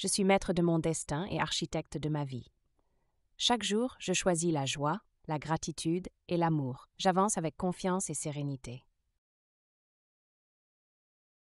je suis maître de mon destin et architecte de ma vie. Chaque jour, je choisis la joie, la gratitude et l'amour. J'avance avec confiance et sérénité.